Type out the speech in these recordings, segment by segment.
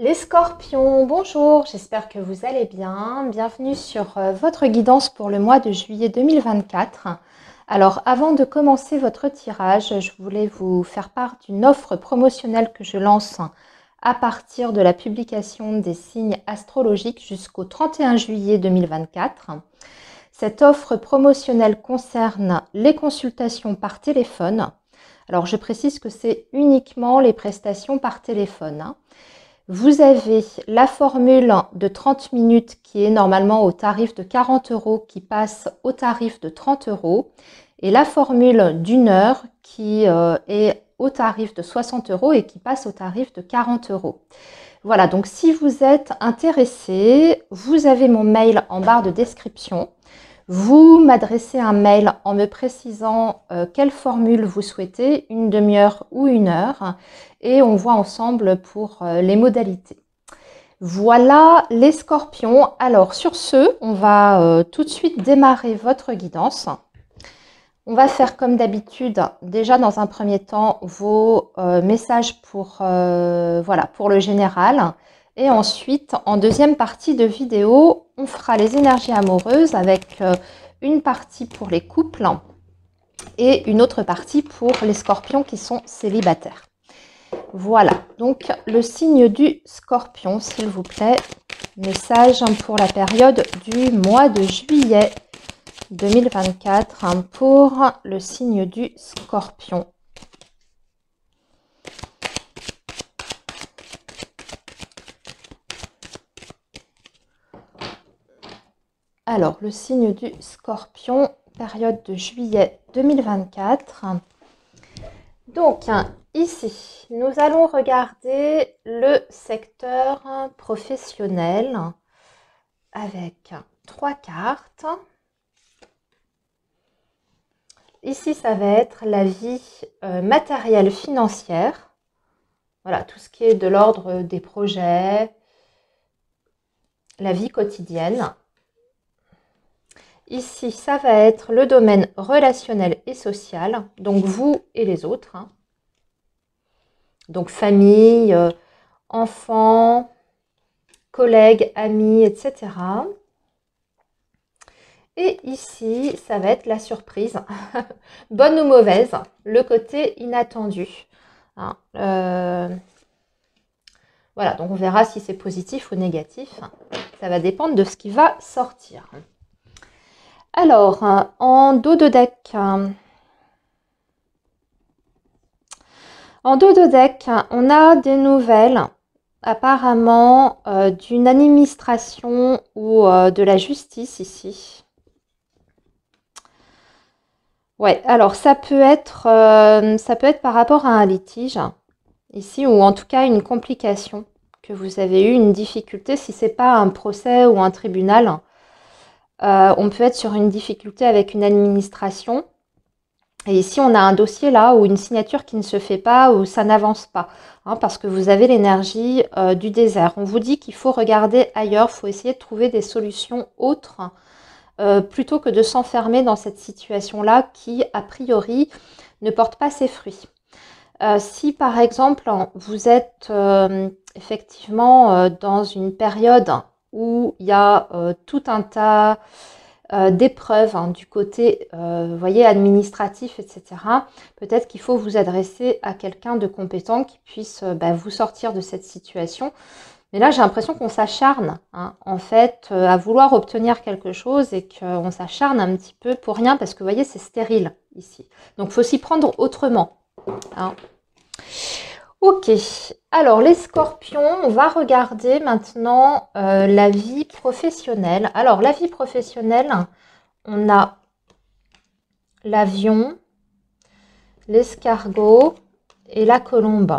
Les scorpions, bonjour, j'espère que vous allez bien. Bienvenue sur euh, votre guidance pour le mois de juillet 2024. Alors avant de commencer votre tirage, je voulais vous faire part d'une offre promotionnelle que je lance à partir de la publication des signes astrologiques jusqu'au 31 juillet 2024. Cette offre promotionnelle concerne les consultations par téléphone. Alors je précise que c'est uniquement les prestations par téléphone. Vous avez la formule de 30 minutes qui est normalement au tarif de 40 euros qui passe au tarif de 30 euros et la formule d'une heure qui euh, est au tarif de 60 euros et qui passe au tarif de 40 euros. Voilà, donc si vous êtes intéressé, vous avez mon mail en barre de description. Vous m'adressez un mail en me précisant euh, quelle formule vous souhaitez, une demi-heure ou une heure, et on voit ensemble pour euh, les modalités. Voilà les scorpions. Alors sur ce, on va euh, tout de suite démarrer votre guidance. On va faire comme d'habitude, déjà dans un premier temps, vos messages pour, voilà, pour le général. Et ensuite, en deuxième partie de vidéo, on fera les énergies amoureuses avec euh, une partie pour les couples et une autre partie pour les scorpions qui sont célibataires. Voilà, donc le signe du scorpion, s'il vous plaît. Message pour la période du mois de juillet 2024 pour le signe du scorpion. Alors, le signe du scorpion, période de juillet 2024. Donc, ici, nous allons regarder le secteur professionnel avec trois cartes. Ici, ça va être la vie euh, matérielle financière. Voilà, tout ce qui est de l'ordre des projets, la vie quotidienne. Ici, ça va être le domaine relationnel et social, donc vous et les autres. Hein. Donc famille, euh, enfants, collègues, amis, etc. Et ici, ça va être la surprise, bonne ou mauvaise, le côté inattendu. Hein. Euh, voilà, donc on verra si c'est positif ou négatif. Ça va dépendre de ce qui va sortir. Alors, euh, en dos euh, en deck, on a des nouvelles apparemment euh, d'une administration ou de la justice ici. Ouais, alors ça peut être ça peut être par rapport à un litige ici ou en tout cas une complication que vous avez eu une difficulté si c'est pas un procès ou un tribunal euh, on peut être sur une difficulté avec une administration. Et ici, on a un dossier là ou une signature qui ne se fait pas, ou ça n'avance pas, hein, parce que vous avez l'énergie euh, du désert. On vous dit qu'il faut regarder ailleurs, il faut essayer de trouver des solutions autres, euh, plutôt que de s'enfermer dans cette situation-là qui, a priori, ne porte pas ses fruits. si par exemple vous êtes effectivement dans une période où il y a euh, tout un tas euh, d'épreuves hein, du côté euh, voyez, administratif, etc., peut-être qu'il faut vous adresser à quelqu'un de compétent qui puisse bah, vous sortir de cette situation. Mais là, j'ai l'impression qu'on s'acharne, hein, en fait, à vouloir obtenir quelque chose et qu'on s'acharne un petit peu pour rien parce que, vous voyez, c'est stérile ici. Donc, faut s'y prendre autrement. Hein. Ok, alors les scorpions, on va regarder maintenant euh, la vie professionnelle. Alors la vie professionnelle, on a l'avion, l'escargot et la colombe.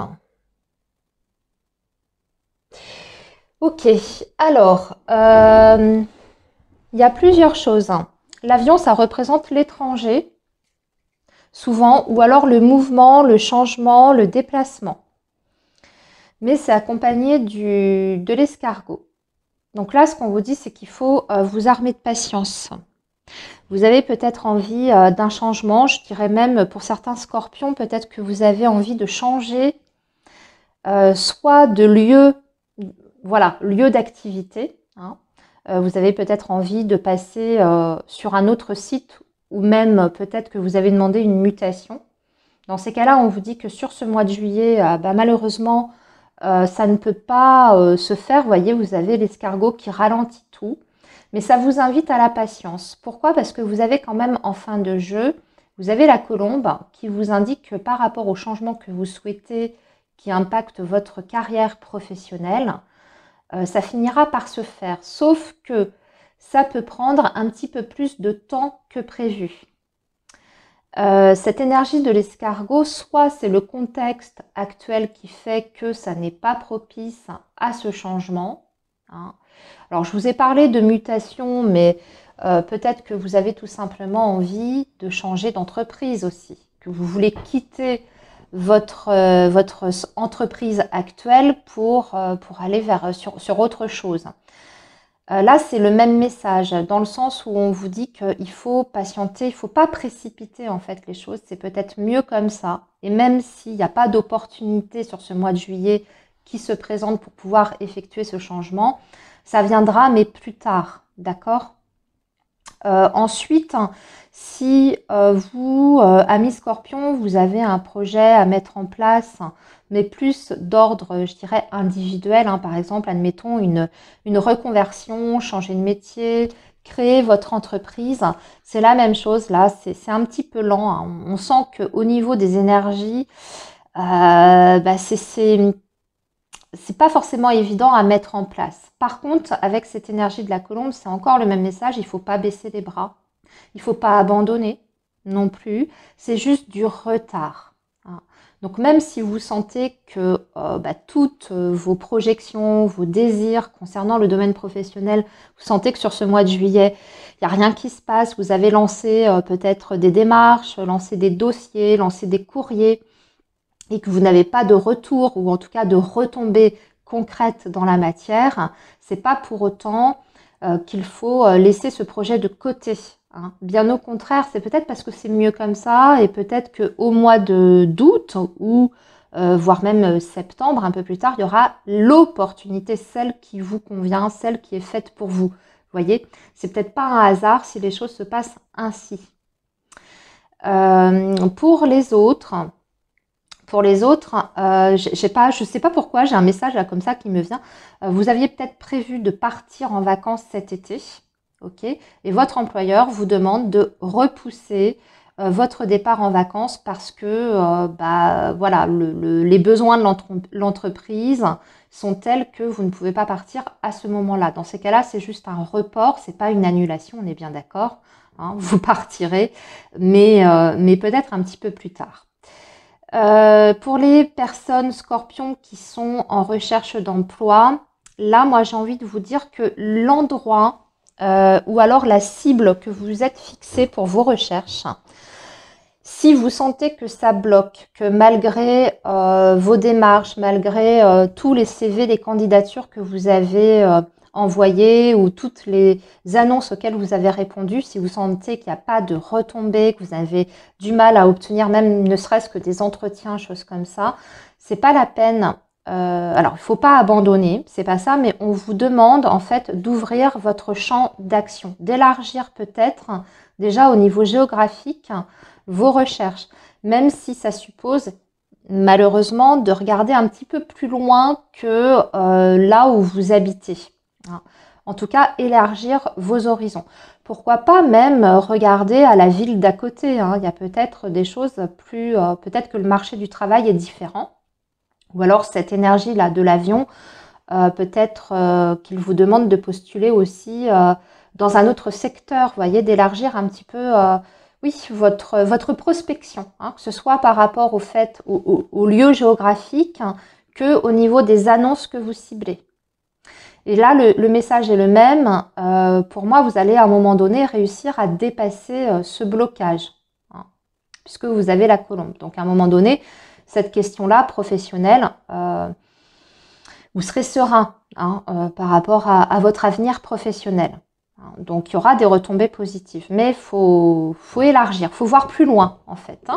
Ok, alors euh, il y a plusieurs choses. Hein. L'avion, ça représente l'étranger, souvent, ou alors le mouvement, le changement, le déplacement mais c'est accompagné de l'escargot. Donc là, ce qu'on vous dit, c'est qu'il faut euh, vous armer de patience. Vous avez peut-être envie euh, d'un changement, je dirais même pour certains scorpions, peut-être que vous avez envie de changer euh, soit de lieu, voilà, lieu d'activité. Hein. vous avez peut-être envie de passer sur un autre site ou même peut-être que vous avez demandé une mutation. Dans ces cas-là, on vous dit que sur ce mois de juillet, bah, malheureusement, euh, ça ne peut pas euh, se faire. Vous voyez, vous avez l'escargot qui ralentit tout. Mais ça vous invite à la patience. Pourquoi Parce que vous avez quand même en fin de jeu, vous avez la colombe qui vous indique que par rapport au changement que vous souhaitez, qui impacte votre carrière professionnelle, euh, ça finira par se faire. Sauf que ça peut prendre un petit peu plus de temps que prévu. Euh, cette énergie de l'escargot, soit c'est le contexte actuel qui fait que ça n'est pas propice à ce changement. Hein. Alors je vous ai parlé de mutation, mais euh, peut-être que vous avez tout simplement envie de changer d'entreprise aussi, que vous voulez quitter votre, euh, entreprise actuelle pour, aller vers, sur autre chose. Euh, là, c'est le même message, dans le sens où on vous dit qu'il faut patienter, il ne faut pas précipiter en fait les choses, c'est peut-être mieux comme ça. Et même s'il n'y a pas d'opportunité sur ce mois de juillet qui se présente pour pouvoir effectuer ce changement, ça viendra, mais plus tard, d'accord euh, ensuite, si euh, vous, euh, amis scorpion, vous avez un projet à mettre en place, mais plus d'ordre, je dirais, individuel, hein, par exemple, admettons une, une reconversion, changer de métier, créer votre entreprise, c'est la même chose là, c'est un petit peu lent, hein. on, sent sent qu'au niveau des énergies, bah, c'est c'est pas forcément évident à mettre en place. Par contre, avec cette énergie de la colombe, c'est encore le même message, il ne faut pas baisser les bras, il ne faut pas abandonner non plus, c'est juste du retard. Hein. Donc même si vous sentez que euh, bah, toutes euh, vos projections, vos désirs concernant le domaine professionnel, vous sentez que sur ce mois de juillet, il n'y a rien qui se passe, vous avez lancé euh, peut-être des démarches, lancé des dossiers, lancé des courriers, et que vous n'avez pas de retour ou en tout cas de retombée concrète dans la matière, c'est pas pour autant euh, qu'il faut euh, laisser ce projet de côté. Hein. Bien au contraire, c'est peut-être parce que c'est mieux comme ça et peut-être qu'au mois de d'août ou euh, voire même septembre, un peu plus tard, il y aura l'opportunité, celle qui vous convient, celle qui est faite pour vous. Vous voyez, c'est peut-être pas un hasard si les choses se passent ainsi. pour les autres, pour les autres. Euh, pas, je ne sais pas pourquoi, j'ai un message là comme ça qui me vient. Euh, vous aviez peut-être prévu de partir en vacances cet été, ok Et votre employeur vous demande de repousser euh, votre départ en vacances parce que bah, voilà, les besoins de l'entreprise sont tels que vous ne pouvez pas partir à ce moment-là. Dans ces cas-là, c'est juste un report, c'est pas une annulation, on est bien d'accord. Hein, vous partirez, mais, mais peut-être un petit peu plus tard. Euh, pour les personnes scorpions qui sont en recherche d'emploi, là, moi, j'ai envie de vous dire que l'endroit euh, ou alors la cible que vous êtes fixée pour vos recherches, si vous sentez que ça bloque, que malgré euh, vos démarches, malgré tous les CV, des candidatures que vous avez envoyer ou toutes les annonces auxquelles vous avez répondu, si vous sentez qu'il n'y a pas de retombées, que vous avez du mal à obtenir même ne serait-ce que des entretiens, choses comme ça, c'est pas la peine. Euh, alors, il ne faut pas abandonner, c'est pas ça, mais on vous demande en fait d'ouvrir votre champ d'action, d'élargir peut-être déjà au niveau géographique vos recherches, même si ça suppose malheureusement de regarder un petit peu plus loin que euh, là où vous habitez. Hein. En tout cas, élargir vos horizons. Pourquoi pas même regarder à la ville d'à côté. Hein. Il y a peut-être des choses plus... Euh, peut-être que le marché du travail est différent. Ou alors cette énergie-là de l'avion, euh, peut-être euh, qu'il vous demande de postuler aussi dans un autre secteur, vous voyez, d'élargir un petit peu oui, votre, votre prospection, hein. que ce soit par rapport au fait, au, lieu géographique, que au niveau des annonces que vous ciblez. Et là, le, message est le même. Euh, pour moi, vous allez à un moment donné réussir à dépasser euh, ce blocage, hein, puisque vous avez la colombe. Donc à un moment donné, cette question-là, professionnelle, euh, vous serez serein hein, par rapport à, votre avenir professionnel. Hein. donc il y aura des retombées positives, mais il faut, faut élargir, faut voir plus loin en fait.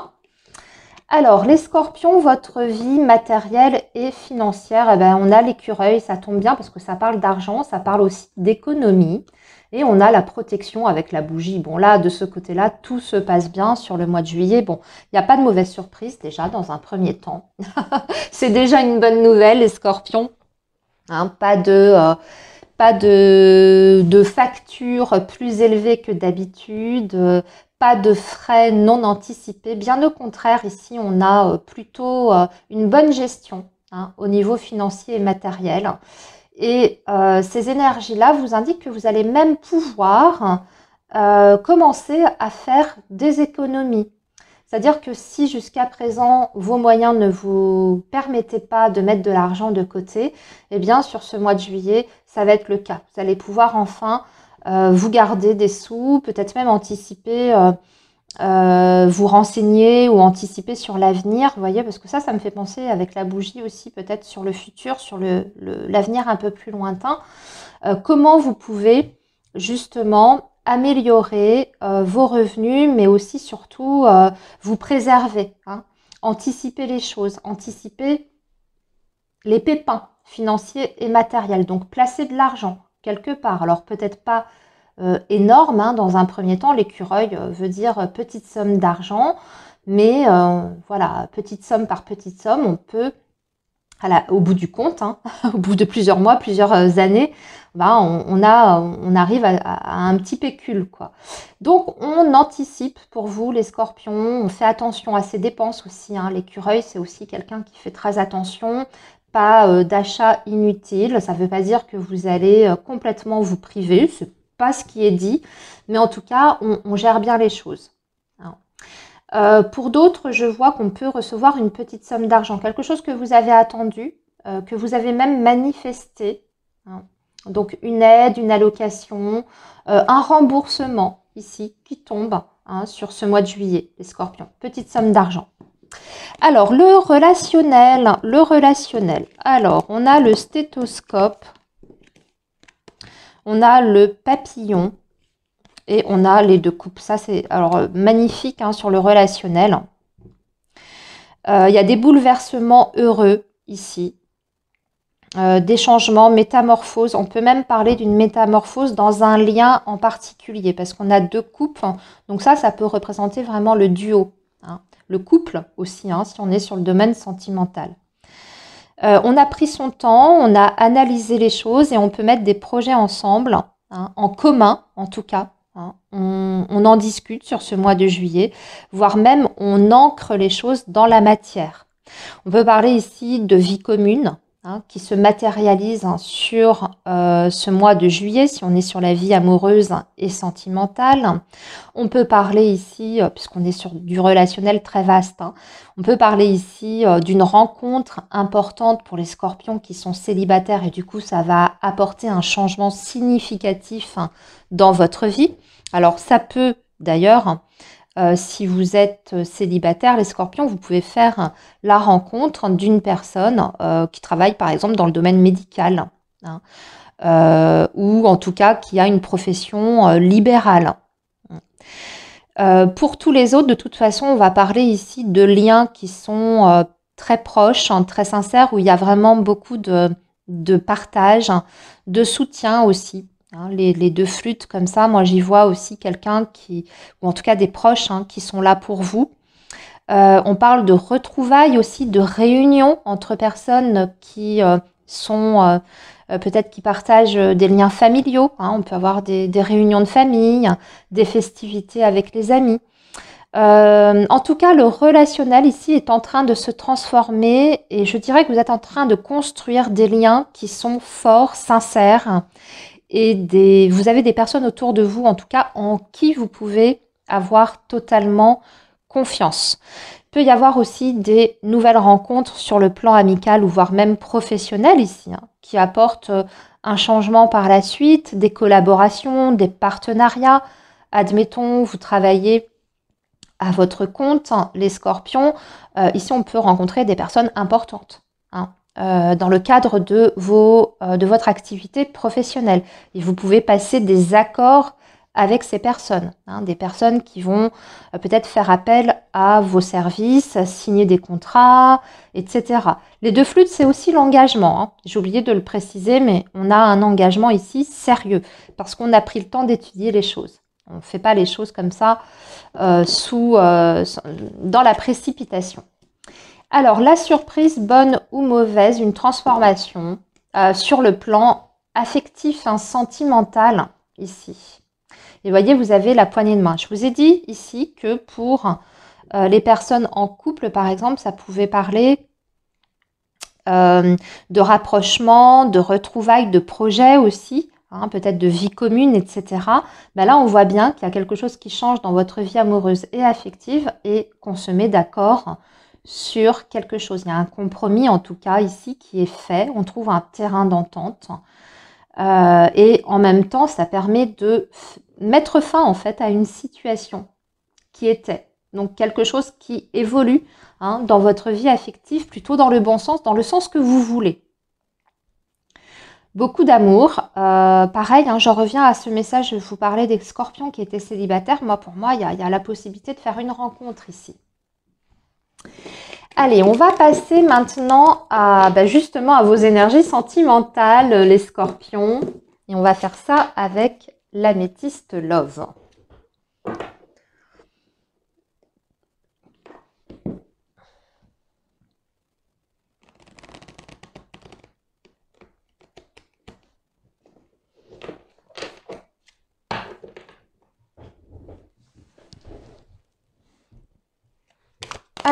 Alors, les scorpions, votre vie matérielle et financière, eh ben, on a l'écureuil, ça tombe bien parce que ça parle d'argent, ça parle aussi d'économie. Et on a la protection avec la bougie. Bon, là, de ce côté-là, tout se passe bien sur le mois de juillet. Bon, il n'y a pas de mauvaise surprise déjà dans un premier temps. C'est déjà une bonne nouvelle, les scorpions. Hein, pas de... Euh, pas de, de factures plus élevées que d'habitude, euh, de frais non anticipés. Bien au contraire, ici, on a euh, plutôt euh, une bonne gestion hein, au niveau financier et matériel. Et euh, ces énergies-là vous indiquent que vous allez même pouvoir commencer à faire des économies. C'est-à-dire que si jusqu'à présent vos moyens ne vous permettaient pas de mettre de l'argent de côté, et eh bien sur ce mois de juillet, ça va être le cas. Vous allez pouvoir enfin euh, vous garder des sous, peut-être même anticiper, euh, euh, vous renseigner ou anticiper sur l'avenir, vous voyez, parce que ça, ça me fait penser avec la bougie aussi, peut-être sur le futur, sur l'avenir un peu plus lointain. comment vous pouvez justement améliorer vos revenus, mais aussi surtout vous préserver, hein. anticiper les choses, anticiper les pépins financiers et matériels. Donc placer de l'argent, quelque part. Alors peut-être pas euh, énorme, hein, dans un premier temps, l'écureuil euh, veut dire euh, petite somme d'argent, mais voilà, petite somme par petite somme, on peut, au bout du compte, hein, au bout de plusieurs mois, plusieurs années, bah, on, a, on arrive à, un petit pécule. Quoi. Donc on anticipe pour vous les scorpions, on fait attention à ses dépenses aussi. Hein. L'écureuil, c'est aussi quelqu'un qui fait très attention, pas euh, d'achat inutile. Ça ne veut pas dire que vous allez euh, complètement vous priver, n'est pas ce qui est dit, mais en tout cas, on, gère bien les choses. Euh, pour d'autres, je vois qu'on peut recevoir une petite somme d'argent, quelque chose que vous avez attendu, que vous avez même manifesté. Donc une aide, une allocation, un remboursement ici qui tombe hein, sur ce mois de juillet, les scorpions. Petite somme d'argent. Alors, le relationnel, le relationnel. Alors, on a le stéthoscope, on a le papillon et on a les deux coupes. Ça, c'est alors magnifique hein, sur le relationnel. Euh, il y a des bouleversements heureux ici, euh, des changements, métamorphoses. On peut même parler d'une métamorphose dans un lien en particulier parce qu'on a deux coupes. Donc ça, ça peut représenter vraiment le duo le couple aussi, hein, si on est sur le domaine sentimental. Euh, on a pris son temps, on a analysé les choses et on peut mettre des projets ensemble, hein, en commun en tout cas. Hein. On, on, en discute sur ce mois de juillet, voire même on ancre les choses dans la matière. On peut parler ici de vie commune, Hein, qui se matérialise sur euh, ce mois de juillet, si on est sur la vie amoureuse et sentimentale. On peut parler ici, euh, puisqu'on est sur du relationnel très vaste, hein, on peut parler ici euh, d'une rencontre importante pour les scorpions qui sont célibataires et du coup ça va apporter un changement significatif hein, dans votre vie. Alors ça peut d'ailleurs euh, si vous êtes euh, célibataire, les scorpions, vous pouvez faire euh, la rencontre d'une personne qui travaille par exemple dans le domaine médical hein. ou en tout cas qui a une profession libérale. pour tous les autres, de toute façon, on va parler ici de liens qui sont très proches, hein, très sincères, où il y a vraiment beaucoup de partage, hein, de soutien aussi. Hein, les, deux flûtes comme ça, moi j'y vois aussi quelqu'un qui, ou en tout cas des proches hein, qui sont là pour vous. Euh, on parle de retrouvailles aussi, de réunions entre personnes qui euh, sont euh, peut-être qui partagent des liens familiaux. Hein. on peut avoir des, des, réunions de famille, des festivités avec les amis. en tout cas, le relationnel ici est en train de se transformer et je dirais que vous êtes en train de construire des liens qui sont forts, sincères et des, vous avez des personnes autour de vous, en tout cas, en qui vous pouvez avoir totalement confiance. Il peut y avoir aussi des nouvelles rencontres sur le plan amical ou voire même professionnel ici, hein, qui apportent euh, un changement par la suite, des collaborations, des partenariats. Admettons, vous travaillez à votre compte, hein, les scorpions. Euh, ici, on peut rencontrer des personnes importantes euh, dans le cadre de, vos, euh, de votre activité professionnelle. Et vous pouvez passer des accords avec ces personnes, hein, des personnes qui vont euh, peut-être faire appel à vos services, signer des contrats, etc. Les deux flûtes, c'est aussi l'engagement. Hein. J'ai oublié de le préciser, mais on a un engagement ici sérieux, parce qu'on a pris le temps d'étudier les choses. On ne fait pas les choses comme ça euh, sous, dans la précipitation. Alors, la surprise, bonne ou mauvaise, une transformation euh, sur le plan affectif, hein, sentimental, ici. Et voyez, vous avez la poignée de main. Je vous ai dit ici que pour euh, les personnes en couple, par exemple, ça pouvait parler euh, de rapprochement, de retrouvailles, de projets aussi, hein, peut-être de vie commune, etc. Ben là, on voit bien qu'il y a quelque chose qui change dans votre vie amoureuse et affective et qu'on se met d'accord sur quelque chose. Il y a un compromis, en tout cas, ici, qui est fait. On trouve un terrain d'entente. Euh, et en même temps, ça permet de mettre fin, en fait, à une situation qui était. Donc, quelque chose qui évolue hein, dans votre vie affective, plutôt dans le bon sens, dans le sens que vous voulez. Beaucoup d'amour. Euh, pareil, hein, j'en reviens à ce message, je vous parlais des scorpions qui étaient célibataires. Moi, pour moi, il y a la possibilité de faire une rencontre ici. Allez, on va passer maintenant à bah, justement à vos énergies sentimentales, les scorpions. Et on va faire ça avec l'améthyste Love.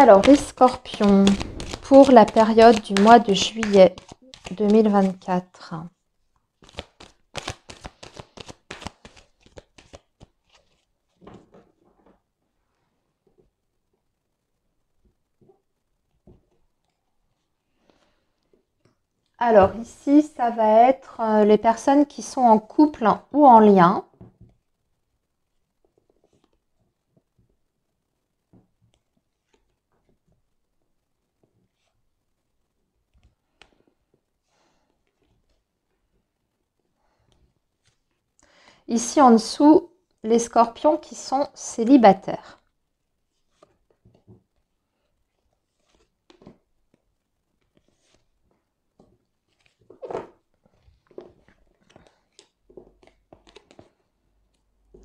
Alors, les scorpions, pour la période du mois de juillet 2024. Alors ici, ça va être euh, les personnes qui sont en couple ou en lien. Ici en dessous, les scorpions qui sont célibataires.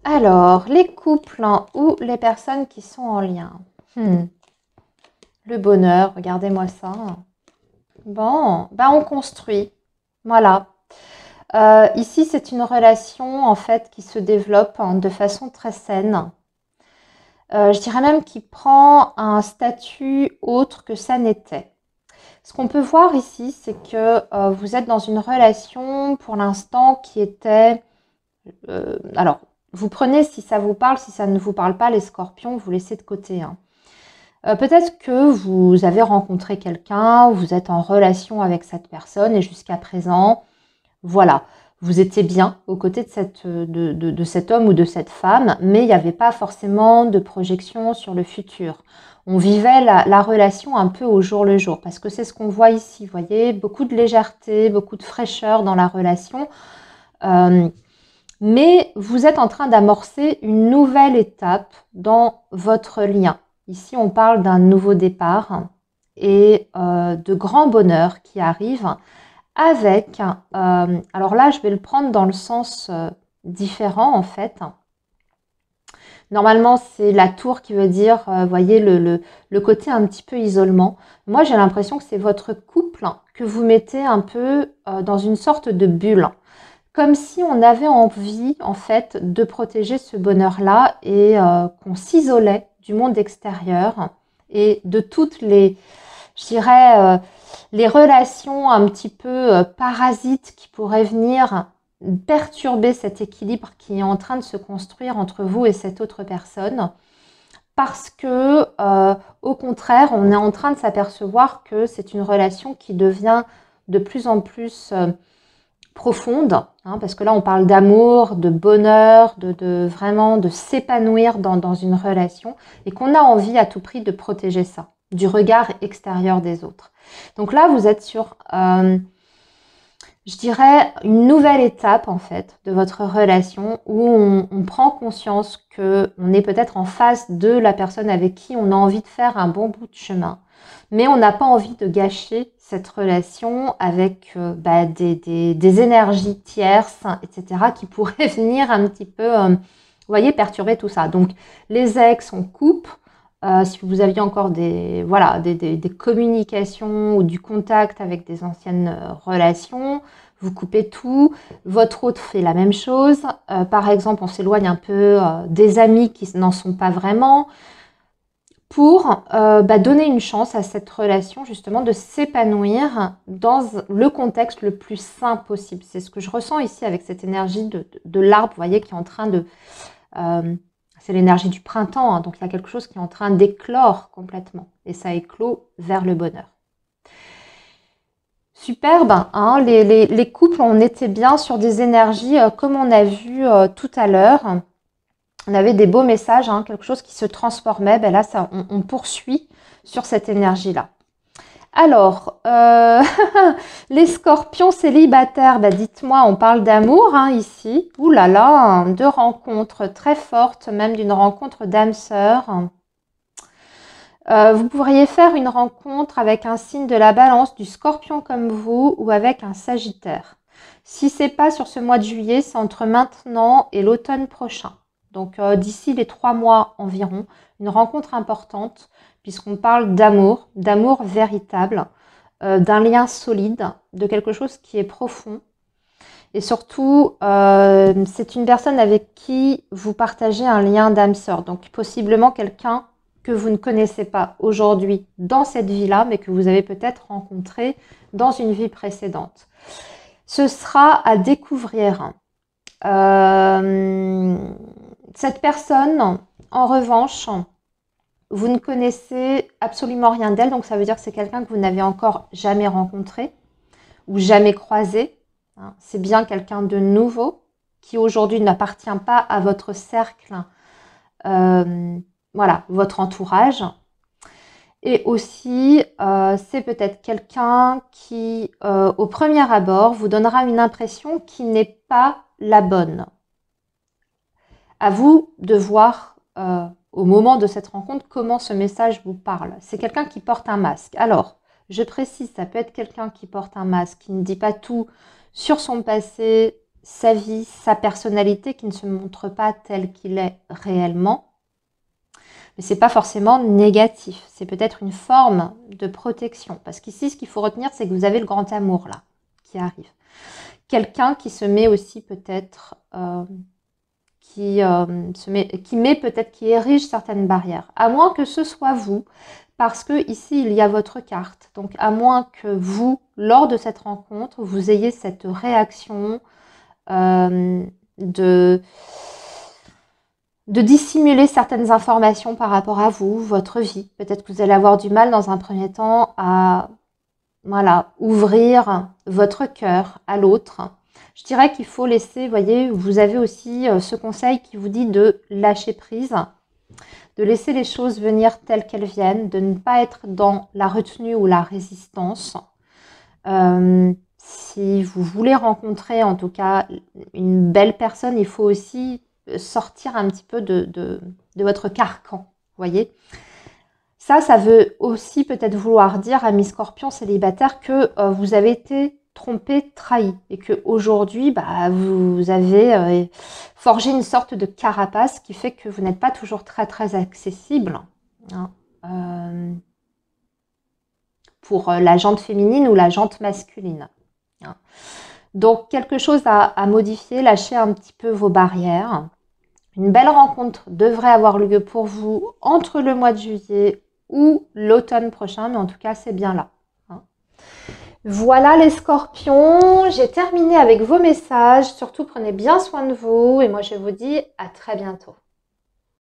Alors, les couples hein, ou les personnes qui sont en lien. Hmm. Le bonheur, regardez-moi ça. Bon, ben on construit. Voilà, euh, ici, c'est une relation en fait qui se développe hein, de façon très saine. Euh, je dirais même qu'il prend un statut autre que ça n'était. Ce qu'on peut voir ici, c'est que euh, vous êtes dans une relation pour l'instant qui était... alors, vous prenez si ça vous parle, si ça ne vous parle pas, les scorpions, vous laissez de côté. Hein. Peut-être que vous avez rencontré quelqu'un, vous êtes en relation avec cette personne et jusqu'à présent, voilà, vous étiez bien aux côtés euh, de, cet homme ou de cette femme, mais il n'y avait pas forcément de projection sur le futur. On vivait la, relation un peu au jour le jour, parce que c'est ce qu'on voit ici, vous voyez, beaucoup de légèreté, beaucoup de fraîcheur dans la relation. Euh, mais vous êtes en train d'amorcer une nouvelle étape dans votre lien. Ici, on parle d'un nouveau départ et euh, de grand bonheur qui arrive avec, euh, alors là je vais le prendre dans le sens euh, différent en fait. Normalement c'est la tour qui veut dire, euh, voyez, le, le, le, côté un petit peu isolement. Moi j'ai l'impression que c'est votre couple que vous mettez un peu dans une sorte de bulle comme si on avait envie en fait de protéger ce bonheur-là et qu'on s'isolait du monde extérieur et de toutes les je dirais, euh, les relations un petit peu euh, parasites qui pourraient venir perturber cet équilibre qui est en train de se construire entre vous et cette autre personne. Parce que, euh, au contraire, on est en train de s'apercevoir que c'est une relation qui devient de plus en plus profonde, hein, parce que là on parle d'amour, de bonheur, de, vraiment de s'épanouir dans, une relation, et qu'on a envie à tout prix de protéger ça du regard extérieur des autres. Donc là, vous êtes sur, euh, je dirais, une nouvelle étape en fait de votre relation où on, prend conscience que on est peut-être en face de la personne avec qui on a envie de faire un bon bout de chemin, mais on n'a pas envie de gâcher cette relation avec euh, bah, des, énergies tierces, etc., qui pourraient venir un petit peu, euh, vous voyez, perturber tout ça. Donc les ex, on coupe. Euh, si vous aviez encore des, voilà, des, communications ou du contact avec des anciennes euh, relations, vous coupez tout. Votre autre fait la même chose. Euh, par exemple, on s'éloigne un peu des amis qui n'en sont pas vraiment pour bah, donner une chance à cette relation justement de s'épanouir dans le contexte le plus sain possible. C'est ce que je ressens ici avec cette énergie de, de l'arbre, vous voyez, qui est en train de c'est l'énergie du printemps, hein, donc il y a quelque chose qui est en train d'éclore complètement, et ça éclot vers le bonheur. Superbe, hein, les, couples, on était bien sur des énergies euh, comme on a vu euh, tout à l'heure. On avait des beaux messages, hein, quelque chose qui se transformait, ben là ça, on poursuit sur cette énergie-là. Alors, euh, les scorpions célibataires, bah dites-moi, on parle d'amour hein, ici. Ouh là là, deux rencontres très fortes, même d'une rencontre d'âme sœur. Euh, vous pourriez faire une rencontre avec un signe de la balance, du scorpion comme vous, ou avec un sagittaire. Si c'est pas sur ce mois de juillet, c'est entre maintenant et l'automne prochain. Donc euh, d'ici les trois mois environ, une rencontre importante, puisqu'on parle d'amour, d'amour véritable, euh, d'un lien solide, de quelque chose qui est profond. Et surtout, euh, c'est une personne avec qui vous partagez un lien d'âme sœur. Donc possiblement quelqu'un que vous ne connaissez pas aujourd'hui dans cette vie-là, mais que vous avez peut-être rencontré dans une vie précédente. Ce sera à découvrir. Euh, cette personne, en revanche, vous ne connaissez absolument rien d'elle, donc ça veut dire que c'est quelqu'un que vous n'avez encore jamais rencontré ou jamais croisé. Hein. C'est bien quelqu'un de nouveau qui aujourd'hui n'appartient pas à votre cercle, euh, voilà, votre entourage. Et aussi, euh, c'est peut-être quelqu'un qui, euh, au premier abord, vous donnera une impression qui n'est pas la bonne. À vous de voir euh, au moment de cette rencontre comment ce message vous parle. C'est quelqu'un qui porte un masque. Alors, je précise, ça peut être quelqu'un qui porte un masque, qui ne dit pas tout sur son passé, sa vie, sa personnalité, qui ne se montre pas tel qu'il est réellement. Mais ce n'est pas forcément négatif, c'est peut-être une forme de protection. Parce qu'ici, ce qu'il faut retenir, c'est que vous avez le grand amour là, qui arrive. Quelqu'un qui se met aussi peut-être... Euh, qui, euh, se met, qui met peut-être, qui érige certaines barrières. À moins que ce soit vous, parce que ici il y a votre carte. Donc à moins que vous, lors de cette rencontre, vous ayez cette réaction euh, de de dissimuler certaines informations par rapport à vous, votre vie. Peut-être que vous allez avoir du mal dans un premier temps à voilà, ouvrir votre cœur à l'autre je dirais qu'il faut laisser, voyez, vous avez aussi euh, ce conseil qui vous dit de lâcher prise, de laisser les choses venir telles qu'elles viennent, de ne pas être dans la retenue ou la résistance. Euh, si vous voulez rencontrer en tout cas une belle personne, il faut aussi euh, sortir un petit peu de, votre carcan, voyez. Ça, ça veut aussi peut-être vouloir dire, ami scorpion célibataire, que vous avez été trompé, trahi, et que aujourd'hui, bah, vous avez euh, forgé une sorte de carapace qui fait que vous n'êtes pas toujours très très accessible hein. euh, pour euh, la jante féminine ou la jante masculine. Hein. Donc quelque chose à, modifier, lâchez un petit peu vos barrières. Une belle rencontre devrait avoir lieu pour vous entre le mois de juillet ou l'automne prochain, mais en tout cas c'est bien là. Hein. Voilà les scorpions, j'ai terminé avec vos messages. Surtout prenez bien soin de vous et moi je vous dis à très bientôt.